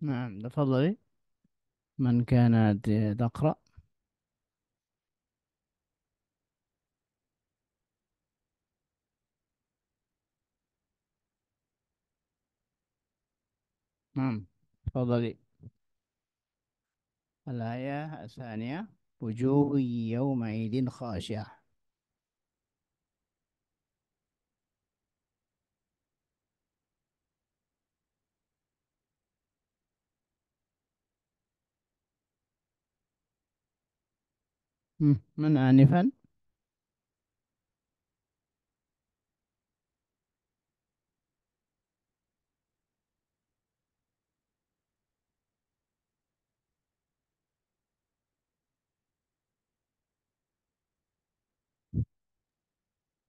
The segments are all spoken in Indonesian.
نعم تفضلي من كان تقرأ نعم تفضلي الآية الثانية وجوه يومئذ خاشعة من آنفا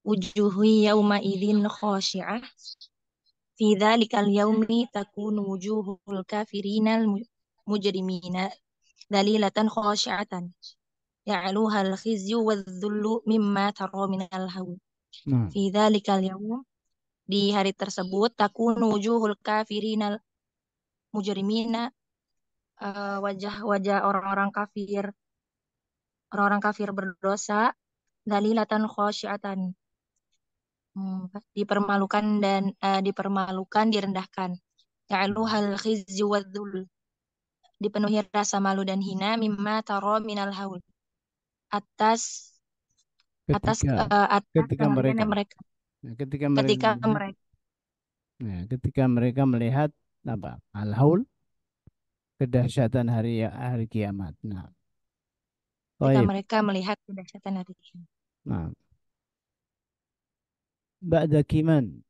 وجوه يومئذ خاشعة في ذلك اليوم تكون وجوه الكافرين المجرمين ذليلة خاشعة يعلوها الخزي والذل مما ترى mimma tarominal في ذلك اليوم di hari tersebut takun wujuhul kafirina mujrimina wajah-wajah eh, orang-orang kafir orang-orang kafir berdosa dalilatan khosyiatan hmm, dipermalukan dan uh, dipermalukan direndahkan hal khizyu wadzul dipenuhi rasa malu dan hina mimma taro minal haul atas atas ketika uh, atas ketika mereka mereka. Ya, ketika mereka ketika mereka ya, ketika mereka melihat apa al-haul kedahsyatan hari hari kiamat. Nah. Ketika Baik. mereka melihat kedahsyatan hari kiamat. Nah. Ba'da kiman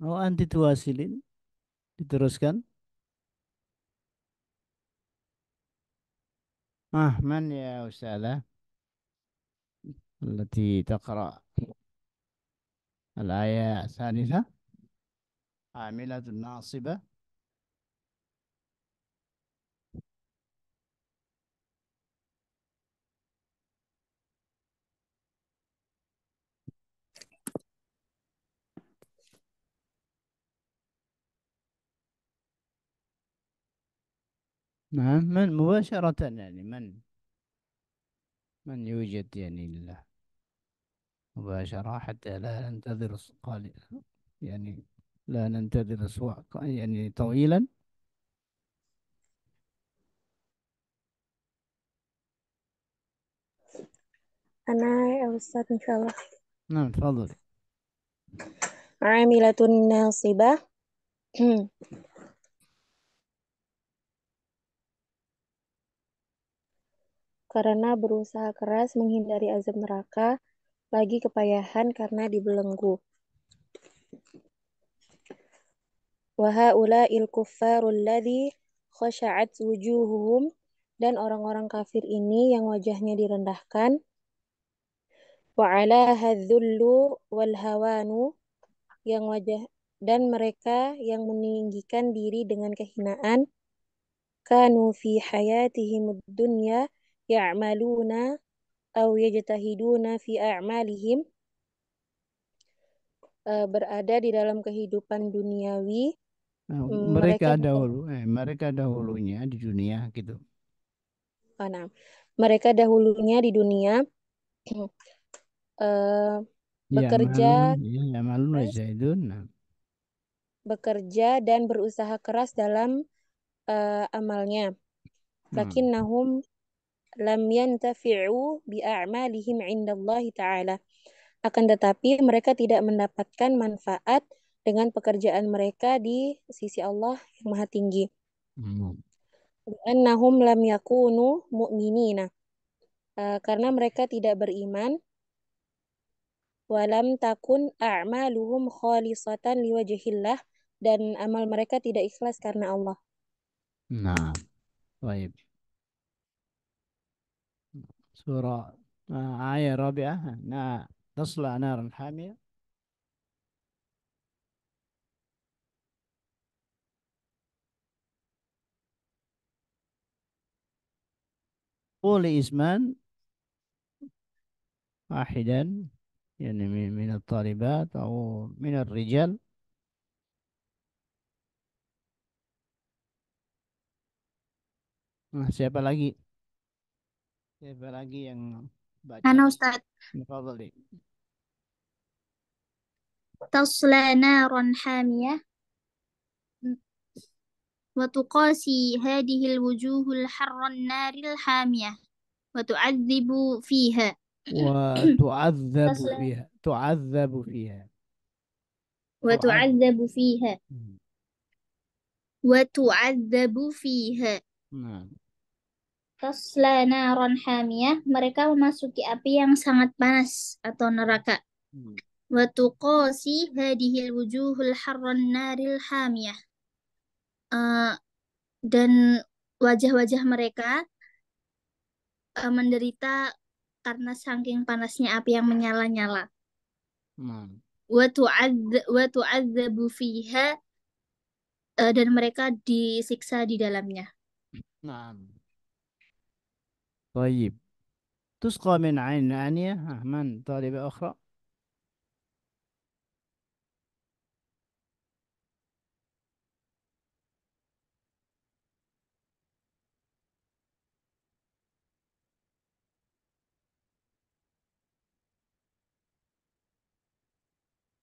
Oh, anti tuasilin. Diteruskan. آه من يا أستاذة التي تقرأ الآية الثالثة عاملة ناصبة نعم من مباشرة يعني من من يوجد يعني مباشرة حتى لا ننتظر يعني لا ننتظر أسبوع يعني طويلا أنا يا أستاذ إن شاء الله نعم تفضلي عاملة ناصبة karena berusaha keras menghindari azab neraka, lagi kepayahan karena dibelenggu. il kuffarul ladhi khasha'at wujuhuhum dan orang-orang kafir ini yang wajahnya direndahkan. Wa'ala hadzullu wal hawanu yang wajah dan mereka yang meninggikan diri dengan kehinaan kanu fi hayatihim dunya ya'maluna atau yajtahiduna fi a'malihim berada di dalam kehidupan duniawi nah, hmm, mereka, mereka dahulu eh, mereka dahulunya di dunia gitu oh, nah. mereka dahulunya di dunia uh, bekerja ya, malu, ya, malu bekerja dan berusaha keras dalam uh, amalnya hmm. Nahum lam yantafi'u bi'a'malihim 'indallahi ta'ala. Akan tetapi mereka tidak mendapatkan manfaat dengan pekerjaan mereka di sisi Allah yang Maha Tinggi. Hmm. lam yakunu mu'minina. Uh, karena mereka tidak beriman walam takun a'maluhum khalisatan liwajihillah. dan amal mereka tidak ikhlas karena Allah. Nah, baik. سورة آية رابعة نا تصلى نارا حامية قول إسمان واحدا يعني من الطالبات أو من الرجال Nah, siapa lagi? Siapa ya, lagi yang baca? Ana Ustaz. Tafadhali. Tasla naran hamiyah wa tuqasi hadhihi alwujuhul harran naril hamiyah wa tu'adzibu fiha wa tu'adzabu fiha tu'adzabu fiha wa tu'adzabu fiha hmm. wa tu'adzabu fiha nah Tasla naron hamiyah, mereka memasuki api yang sangat panas atau neraka. Hmm. Wa tuqasi hadhil wujuhul harran naril hamiyah. Eh, dan wajah-wajah mereka uh, menderita karena saking panasnya api yang menyala-nyala. Hmm. Wa tu'adzabu fiha eh, dan mereka disiksa di dalamnya. Nah. طيب تسقى من عين آنية من طالبة أخرى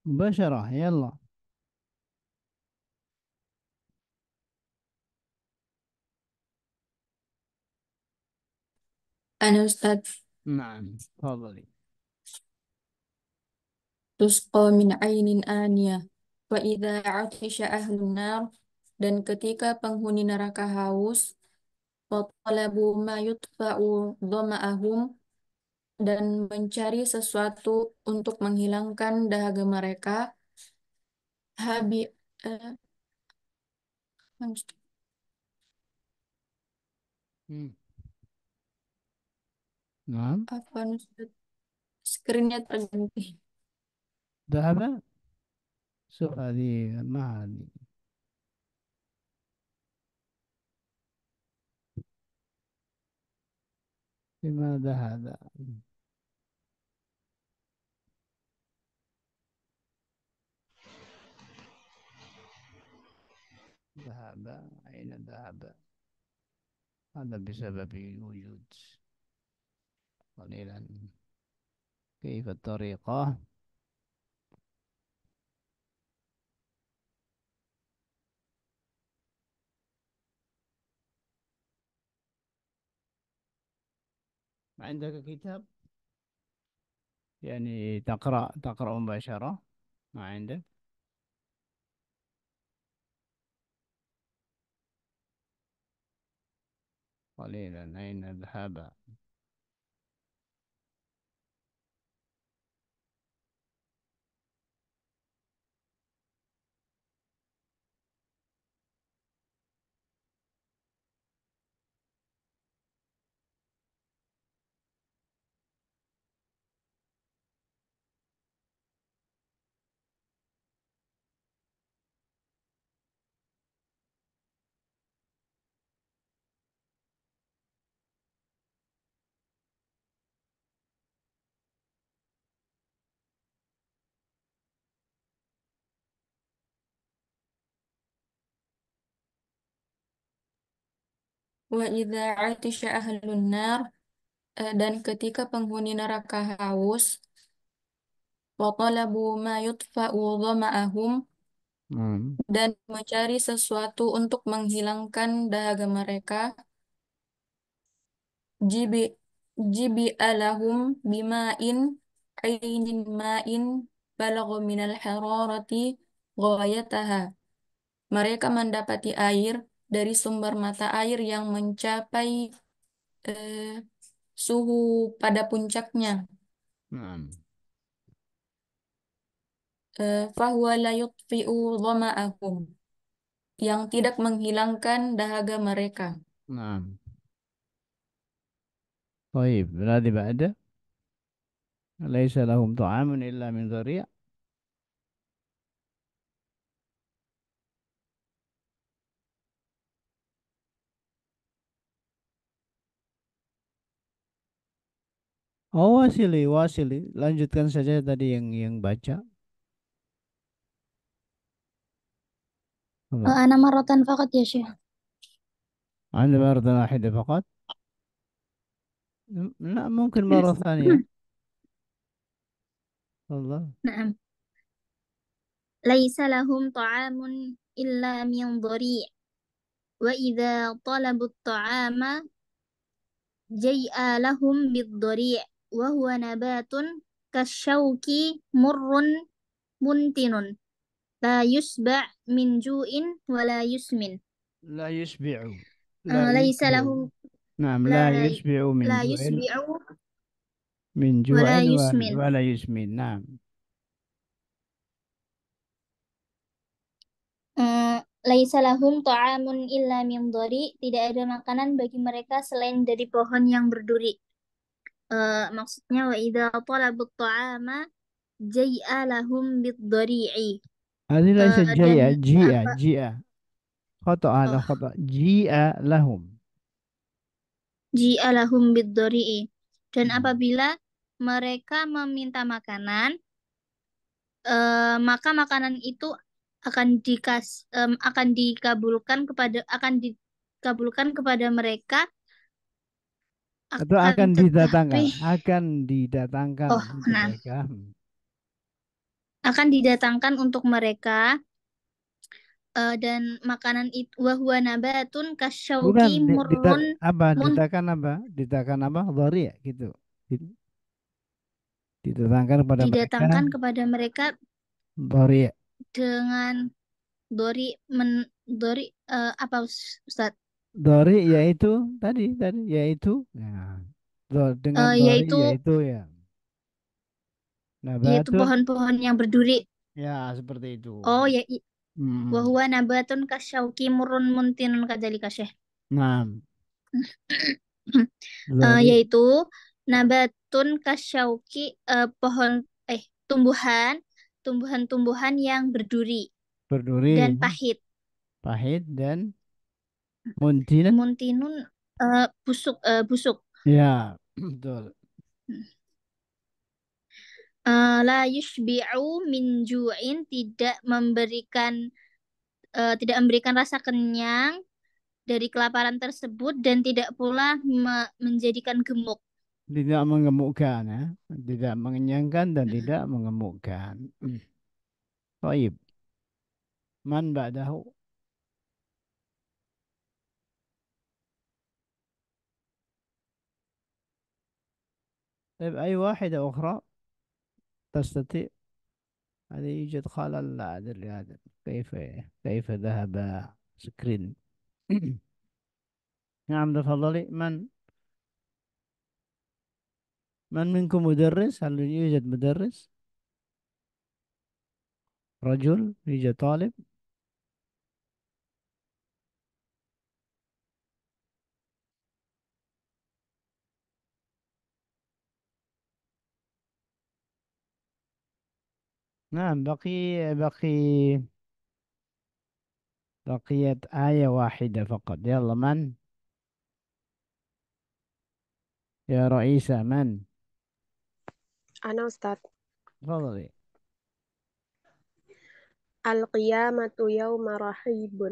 مباشرة يلا أنا أستاذ نعم تفضلي تسقى من ainin آنية وإذا عطش أهل النار dan ketika penghuni neraka haus وطلبوا ما يطفأ ظمأهم dan mencari sesuatu untuk menghilangkan dahaga mereka habi eh, hmm. نعم عفوا أستاذ سكرينيا ذهب سؤالي ما هذه لماذا هذا ذهب أين ذهب هذا بسبب وجود قليلا كيف الطريقة عندك كتاب يعني تقرأ تقرأ مباشرة ما عندك قليلا أين ذهب Wa idza 'atisha ahlun nar eh, dan ketika penghuni neraka haus wa talabu ma yutfa'u dhama'ahum hmm. dan mencari sesuatu untuk menghilangkan dahaga mereka jibi jibi alahum bima'in ainin ma'in balagha minal hararati ghayataha mereka mendapati air dari sumber mata air yang mencapai eh, suhu pada puncaknya. Naam. Eh, fahuwa la yutfi'u dhama'ahum. Yang tidak menghilangkan dahaga mereka. Naam. berarti الذي بعده ليس لهم طعام إلا من Oh, wasili, wasili. Lanjutkan saja tadi yang yang baca. Eh, ana ya Syekh. Ana maratan wahidah faqat. Nah, mungkin maratan ya. Allah. Naam. Laisa lahum ta'amun illa min dhari'. Wa idza talabu taama jai'a lahum bid-dhari' wa huwa nabatun kasyauki murrun muntinun la yusba' min ju'in wa la yusmin la yusbi'u ah, la laisa lahu Naam, la, la yusbi'u min la yusbi'u min ju'in wa la yusmin. Wa, la yusmin. Naam. Ah, laisa lahum ta'amun illa min dhari, tidak ada makanan bagi mereka selain dari pohon yang berduri uh, maksudnya wa idza talabut ta'ama jai'a lahum bidzari'i. Ini laisa eh, uh, jai'a, ji'a, ji'a. Khata ala oh. khata. Ji'a lahum. Ji'a lahum bidzari'i. Dan hmm. apabila mereka meminta makanan, uh, maka makanan itu akan dikas um, akan dikabulkan kepada akan dikabulkan kepada mereka akan Atau akan tetapi, didatangkan, akan didatangkan oh, untuk nah, mereka. Akan didatangkan untuk mereka uh, dan makanan itu wahwa nabatun kasyauki dita, apa ditakan apa ditakan apa dhari ya gitu didatangkan kepada didatangkan mereka, kepada mereka dhari ya dengan dori men dori uh, eh, apa Ustaz Dori nah. yaitu tadi tadi yaitu ya. Do- dengan Eh, dori yaitu yaitu ya. yaitu pohon-pohon yang berduri. ya seperti itu. Oh ya i- wa huwa nabatun kasyauki murun muntinun kadzalika syekh. Nah, Eh, yaitu nabatun kasyauki uh, eh, pohon eh tumbuhan tumbuhan-tumbuhan yang berduri berduri dan ya. pahit. pahit dan Muntinun. Muntinun uh, busuk uh, busuk. Ya, betul. Uh, la yushbi'u min ju'in tidak memberikan uh, tidak memberikan rasa kenyang dari kelaparan tersebut dan tidak pula me menjadikan gemuk. Tidak menggemukkan ya, tidak mengenyangkan dan tidak menggemukkan. Baik. Hmm. Man ba'dahu? طيب أي واحدة أخرى تستطيع أن يوجد خلل أدري هذا كيف كيف ذهب سكرين نعم تفضلي من من منكم مدرس هل يوجد مدرس رجل يوجد طالب نعم بقي بقي بقيت آية واحدة فقط يلا من يا رئيسة من أنا أستاذ تفضلي القيامة يوم رحيب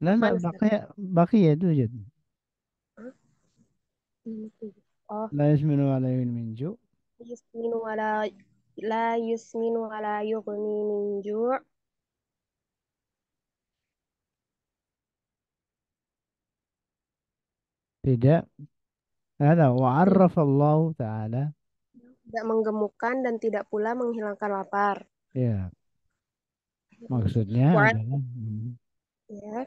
لا لا من بقي بقية توجد لا يسمن ولا يمن من جوع يسمن ولا la yusmin wa la yughni min ju' tidak ada wa'arraf Allah taala tidak menggemukkan dan tidak pula menghilangkan lapar. Ya. Maksudnya Wa adalah hmm. ya.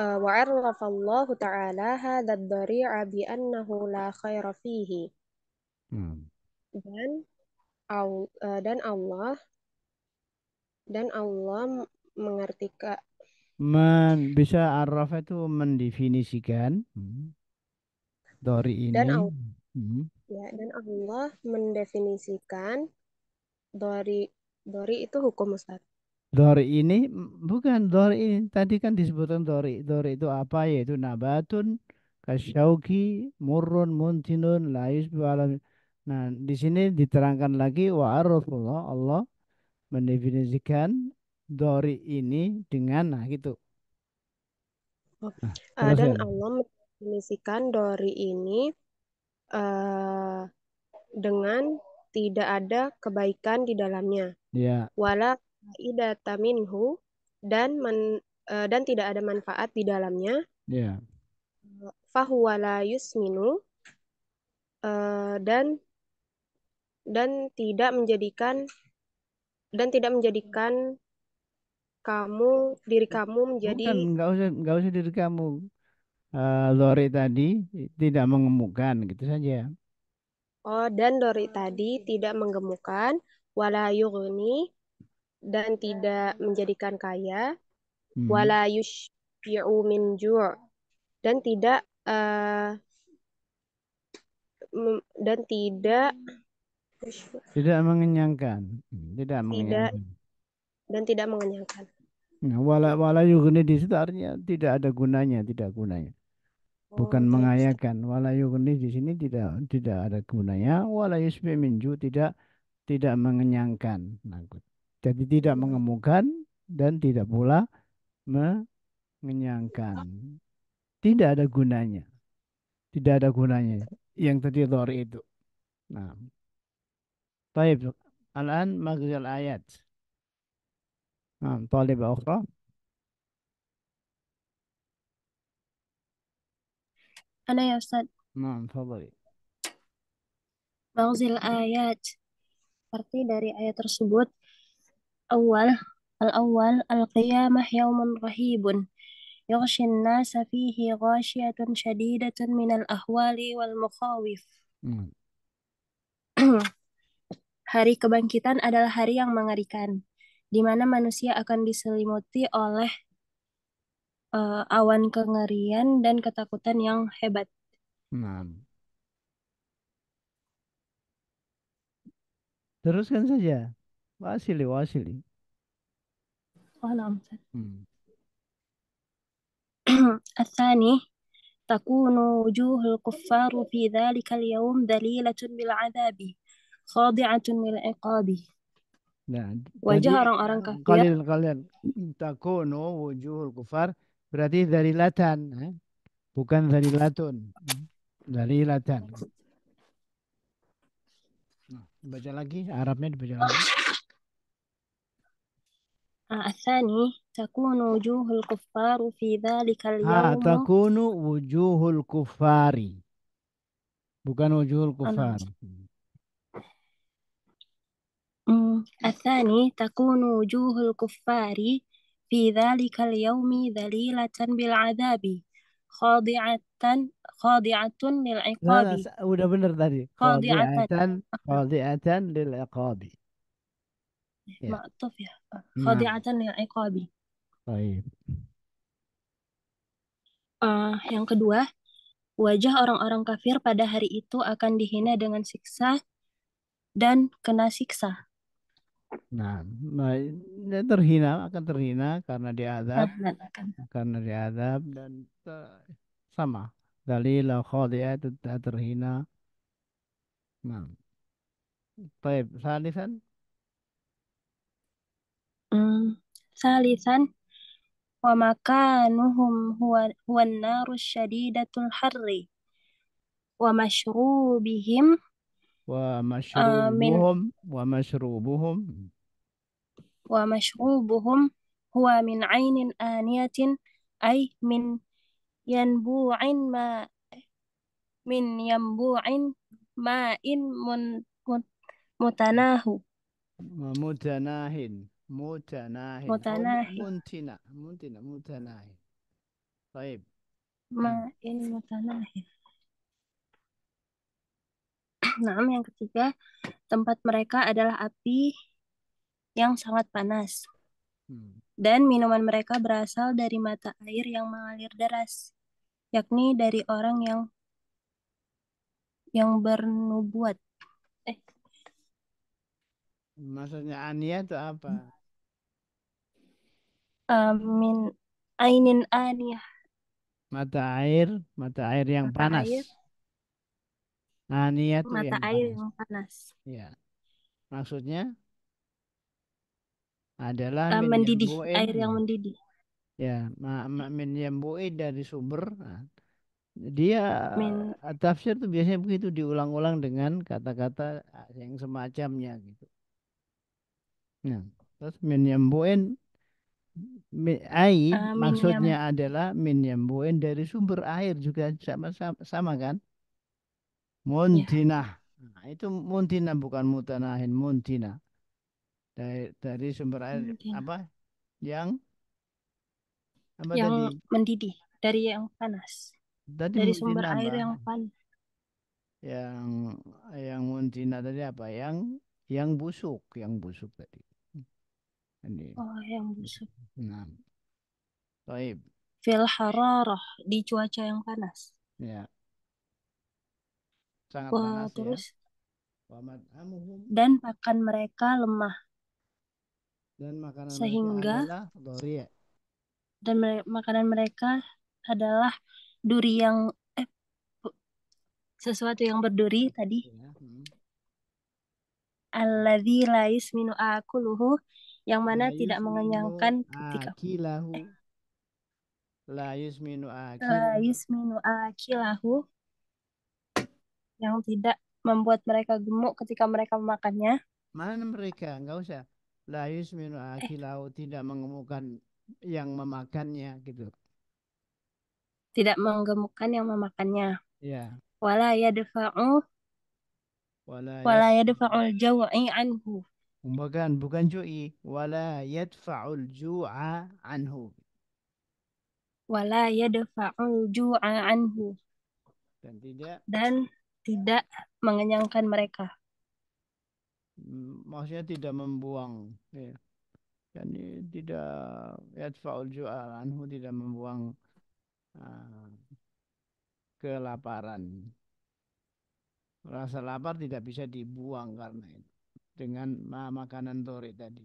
Uh, eh, wa'arrafa Allah taala hadzal dhari'a bi annahu la khaira fihi. Hmm. Dan Eh, dan Allah dan Allah mengartikan men bisa arafa itu mendefinisikan hmm. dori ini dan Allah, hmm. ya dan Allah mendefinisikan dori dori itu hukum Ustaz dori ini bukan dori ini tadi kan disebutkan dori dori itu apa yaitu nabatun kasyauki murun muntinun Laish yusbu Nah, di sini diterangkan lagi wa arrafullah Allah mendefinisikan dori ini dengan nah gitu. Oh, nah, uh, dan ya. Allah mendefinisikan dori ini uh, dengan tidak ada kebaikan di dalamnya. Ya. Wala idata minhu dan men, uh, eh, dan tidak ada manfaat di dalamnya. Ya. Fahuwala yusminu uh, dan dan tidak menjadikan dan tidak menjadikan kamu diri kamu menjadi Bukan, nggak usah nggak usah diri kamu uh, Lori tadi tidak mengemukan gitu saja oh dan Lori tadi tidak menggemukan wala yughni dan tidak menjadikan kaya hmm. wala yushbi'u min ju' dan tidak uh, dan tidak tidak mengenyangkan. Hmm, tidak mengenyangkan. dan tidak mengenyangkan. Nah, wala wala yugni di situ artinya tidak ada gunanya, tidak gunanya. Oh, Bukan oh, mengayakan. Wala yugni di sini tidak tidak ada gunanya. Wala yusbi minju tidak tidak mengenyangkan. Nah, jadi tidak iya. mengemukan dan tidak pula mengenyangkan. Tidak ada gunanya. Tidak ada gunanya yang tadi lori itu. Nah, طيب الآن مغزى الآيات نعم طالبة أخرى أنا يا أستاذ نعم تفضلي مغزى الآيات arti dari ayat tersebut awal al-awwal al-qiyamah yaumun rahibun yaghshin nasa fihi ghashiyatun shadidatun minal ahwali wal mukhawif Hari kebangkitan adalah hari yang mengerikan, di mana manusia akan diselimuti oleh uh, awan kengerian dan ketakutan yang hebat. Nah. Teruskan saja. Wasili, wasili. Oh, no. Hmm. الثاني تكون وجوه الكفار في ذلك اليوم ذليلة بالعذاب khadi'atun min iqabi. Nah, wajah orang-orang kafir. Kalian kalian takunu wujuhul kufar berarti dari latan, eh? bukan dari latun, dari latan. Nah, baca lagi Arabnya dibaca lagi. takunu wujuhul وجوه الكفار في ذلك اليوم تكون وجوه الكفار bukan وجوه الكفار الثاني تكون وجوه الكفار في ذلك اليوم ذليلة بالعذاب خاضعة خاضعة للعقاب لا لا udah خاضعة خاضعة للعقاب معطف ya خاضعة للعقاب طيب uh, yang kedua wajah orang-orang kafir pada hari itu akan dihina dengan siksa dan kena siksa Nah, dia terhina akan terhina karena diadab, azab karena karena diadab dan ter- sama Dalilah khadi'ah itu terhina. Nah, baik salisan. Hmm. Salisan, wa makanuhum huwa, huwa syadidatul harri, wa mashrubihim ومشروبهم ومشروبهم ومشروبهم هو من عين آنية أي من ينبوع ما من ينبوع ماء من متناهو متناهٍ متناهٍ متناهٍ منتنة منتنة متناهٍ طيب ماء متناهٍ Enam, yang ketiga, tempat mereka adalah api yang sangat panas. Hmm. Dan minuman mereka berasal dari mata air yang mengalir deras, yakni dari orang yang yang bernubuat. Eh. Maksudnya Ania itu apa? Hmm. Amin. Ainin Ania. Mata air, mata air yang mata panas. Air Nah, niat mata yang air panas. yang panas. Ya. Maksudnya adalah uh, mendidih, air yang mendidih. Ya, min yambu'id dari sumber. Nah, dia min. tafsir itu biasanya begitu diulang-ulang dengan kata-kata yang semacamnya gitu. Nah, terus min yambu'in min, ai uh, eh, maksudnya min adalah min yambu'in dari sumber air juga sama sama, sama kan? Ya. Nah, itu Muntinah bukan mutanahin, Muntinah. Dari, dari sumber air apa? Yang apa Yang tadi? mendidih dari yang panas, Tadi dari sumber apa? air yang panas. Yang yang Muntinah tadi apa? Yang yang busuk, yang busuk tadi. Ini. Oh, yang busuk. Nah, baik. Fil hararah di cuaca yang panas. Ya sangat Wah, panas ya. terus ya. Dan pakan mereka lemah. Dan makanan sehingga mereka adalah ya. Dan mere makanan mereka adalah duri yang eh sesuatu yang berduri tadi. Ya, hmm. Alladzi la yusminu akuluhu yang mana la tidak mengenyangkan ketika akilahu. La yusminu akilahu. La minu akilahu yang tidak membuat mereka gemuk ketika mereka memakannya? Mana mereka? Enggak usah. La yusminu akilau eh. tidak mengemukan yang memakannya gitu. Tidak menggemukkan yang memakannya. Ya. Wala yadfa'u wala, wala yadfa'ul jaw'i anhu. Bukan, bukan ju'i. Wala yadfa'ul ju'a anhu. Wala yadfa'ul ju'a anhu. Dan tidak dan tidak mengenyangkan mereka. Hmm, maksudnya tidak membuang. Ya. Yani tidak yadfa'ul ju'al anhu tidak membuang uh, kelaparan. Rasa lapar tidak bisa dibuang karena itu dengan makanan tori tadi.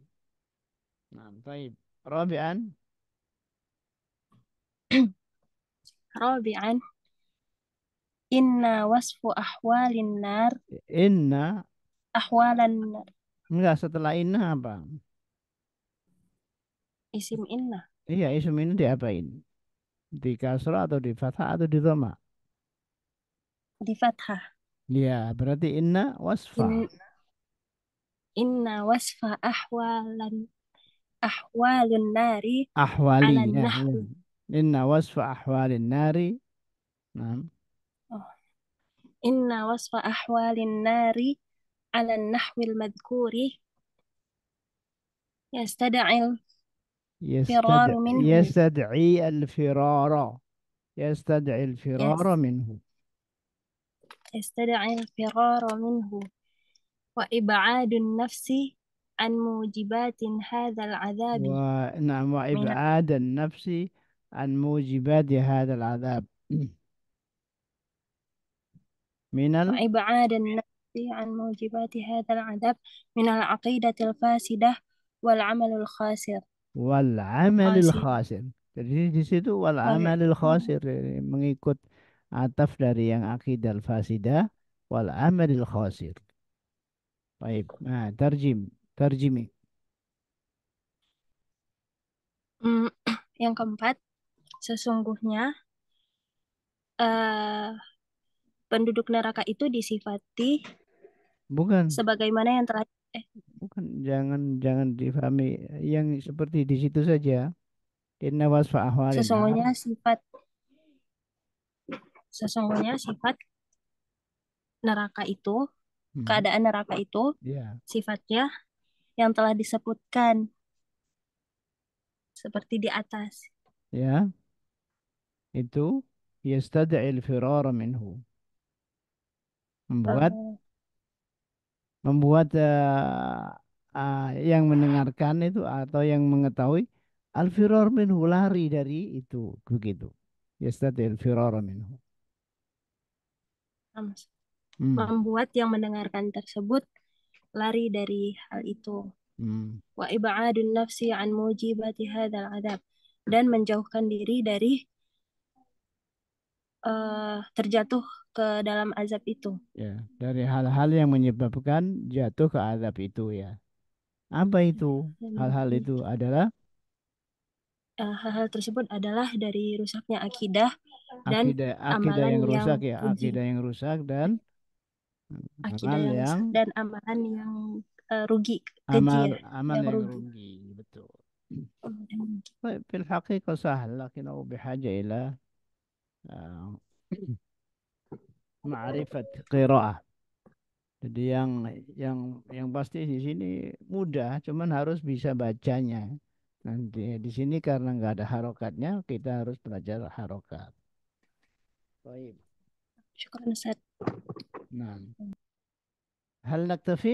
Nah, baik. Rabi'an. Rabi'an. Inna wasfu ahwalin nar. Inna. Ahwalan nar. Enggak, setelah inna apa? Isim inna. Iya, isim inna diapain? Di kasro atau di fathah atau di doma Di fathah. Iya, berarti inna wasfa. In, inna wasfa ahwalan ahwalun nari Ahwalin. ya. Iya. inna wasfa ahwalin nari nah. إن وصف أحوال النار على النحو المذكور يستدعي الفرار منه يستدعي الفرار يستدعي الفرار منه يستدعي الفرار منه وإبعاد النفس عن موجبات هذا العذاب نعم وإبعاد النفس عن موجبات هذا العذاب minal nafsi an mujibati hadzal Adab, minal aqidatil fasidah wal amalul khasir wal amalul khasir. Jadi di situ wal amalul khasir mengikut ataf dari yang akidah fasidah wal amalul khasir. Baik, nah terjim, hmm, Yang keempat, sesungguhnya uh, penduduk neraka itu disifati bukan sebagaimana yang telah eh bukan jangan jangan difahami yang seperti di situ saja inna wasfa ahwalina sesungguhnya sifat sesungguhnya sifat neraka itu hmm. keadaan neraka itu yeah. sifatnya yang telah disebutkan seperti di atas ya yeah. itu yastad'il al-firara minhu membuat membuat uh, uh, yang mendengarkan itu atau yang mengetahui al-firor minhu lari dari itu begitu yastati al-firor minhu hmm. membuat yang mendengarkan tersebut lari dari hal itu hmm. wa ibadun nafsi an mujibati hadzal adab dan menjauhkan diri dari uh, terjatuh ke dalam azab itu. Ya, dari hal-hal yang menyebabkan jatuh ke azab itu ya. Apa hmm, itu? Ya, ya, hal-hal ya, itu adalah eh, hal-hal uh, tersebut adalah dari rusaknya akidah dan akidah, akidah amalan yang rusak yang ya, puji. akidah yang rusak dan akidah yang, yang dan amalan yang uh, rugi, amal, ya, amal yang, yang rugi. rugi, betul. Hmm. Fil في sahal, lakin aku bihaja ila ah, ma'rifat qiraah. Jadi yang yang yang pasti di sini mudah, cuman harus bisa bacanya. Nanti di sini karena nggak ada harokatnya, kita harus belajar harokat. Baik. Syukur Ustaz. Nah. Hal naktafi?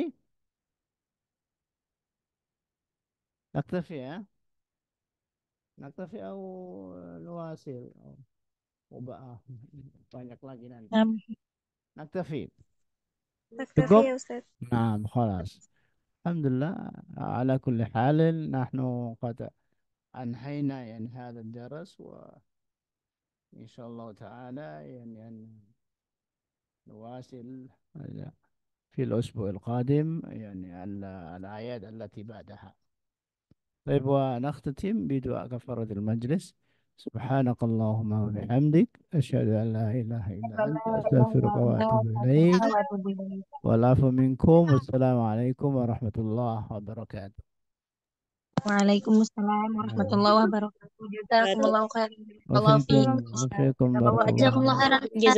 Naktafi ya? Naktafi atau nuasil? Oh. وبقى نعم نكتفي نكتفي يا أستاذ نعم خلاص الحمد لله على كل حال نحن قد أنهينا يعني هذا الدرس وإن شاء الله تعالى يعني أن نواصل في الأسبوع القادم يعني الآيات التي بعدها طيب ونختتم بدعاء كفارة المجلس Subhanakallahumma wa bihamdik asyhadu an la ilaha illa anta astaghfiruka wa atubu ilaik. Walafu minkum wassalamu alaikum wabarakatuh. Assalamualaikum warahmatullahi wabarakatuh. Allah ya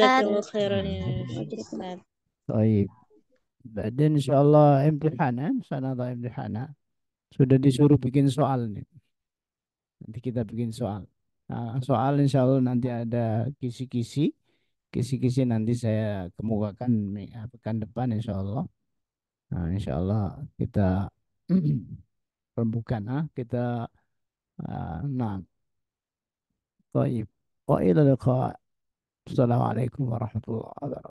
Baik. insyaallah sana eh? eh? Sudah disuruh bikin soal nih. Nanti kita bikin soal. Nah, soal insya Allah nanti ada kisi-kisi. Kisi-kisi nanti saya kemukakan pekan depan insya Allah. Nah, insya Allah kita rembukan ah kita uh, nah طيب وإلى wabarakatuh